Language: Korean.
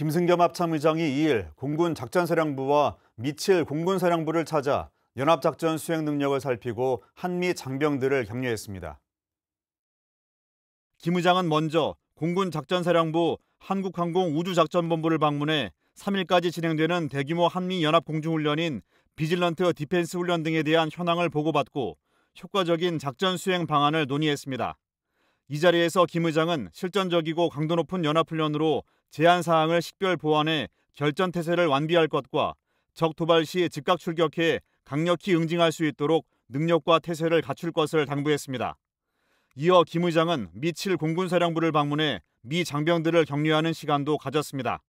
김승겸 합참 의장이 2일 공군 작전사령부와 미칠 공군사령부를 찾아 연합작전 수행 능력을 살피고 한미 장병들을 격려했습니다. 김 의장은 먼저 공군 작전사령부 한국항공 우주작전본부를 방문해 3일까지 진행되는 대규모 한미 연합 공중훈련인 비질런트 디펜스 훈련 등에 대한 현황을 보고받고 효과적인 작전 수행 방안을 논의했습니다. 이 자리에서 김 의장은 실전적이고 강도 높은 연합훈련으로 제한 사항을 식별 보완해 결전 태세를 완비할 것과 적 도발 시 즉각 출격해 강력히 응징할 수 있도록 능력과 태세를 갖출 것을 당부했습니다. 이어 김 의장은 미칠 공군사령부를 방문해 미 장병들을 격려하는 시간도 가졌습니다.